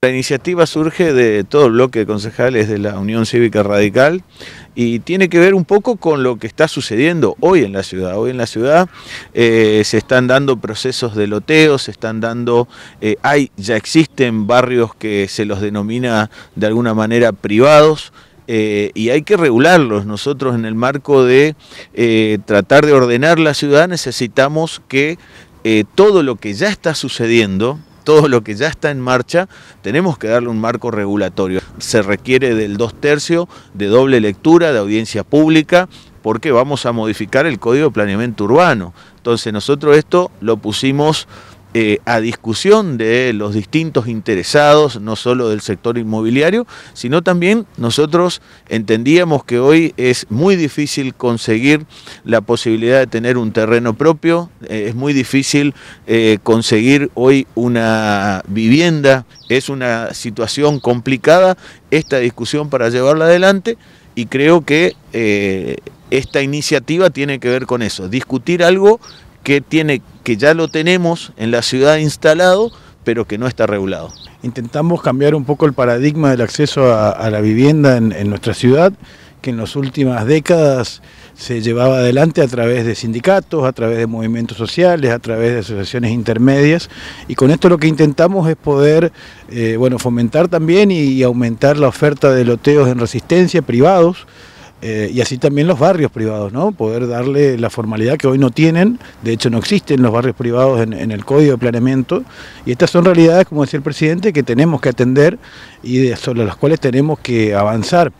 La iniciativa surge de todo el bloque de concejales de la Unión Cívica Radical y tiene que ver un poco con lo que está sucediendo hoy en la ciudad. Hoy en la ciudad eh, se están dando procesos de loteo, se están dando, eh, hay, ya existen barrios que se los denomina de alguna manera privados, eh, y hay que regularlos. Nosotros en el marco de tratar de ordenar la ciudad necesitamos que todo lo que ya está sucediendo todo lo que ya está en marcha, tenemos que darle un marco regulatorio. Se requiere del dos tercios, de doble lectura, de audiencia pública, porque vamos a modificar el Código de Planeamiento Urbano. Entonces nosotros esto lo pusimos eh, a discusión de los distintos interesados, no solo del sector inmobiliario, sino también nosotros entendíamos que hoy es muy difícil conseguir la posibilidad de tener un terreno propio, eh, es muy difícil eh, conseguir hoy una vivienda, es una situación complicada esta discusión para llevarla adelante y creo que esta iniciativa tiene que ver con eso, discutir algo que tiene que ya lo tenemos en la ciudad instalado, pero que no está regulado. Intentamos cambiar un poco el paradigma del acceso a, la vivienda en, nuestra ciudad, que en las últimas décadas se llevaba adelante a través de sindicatos, a través de movimientos sociales, a través de asociaciones intermedias, y con esto lo que intentamos es poder eh, bueno, fomentar también y aumentar la oferta de loteos en resistencia privados, eh, y así también los barrios privados, ¿no? Poder darle la formalidad que hoy no tienen, de hecho no existen los barrios privados en, en, el código de planeamiento, y estas son realidades, como decía el presidente, que tenemos que atender y sobre las cuales tenemos que avanzar.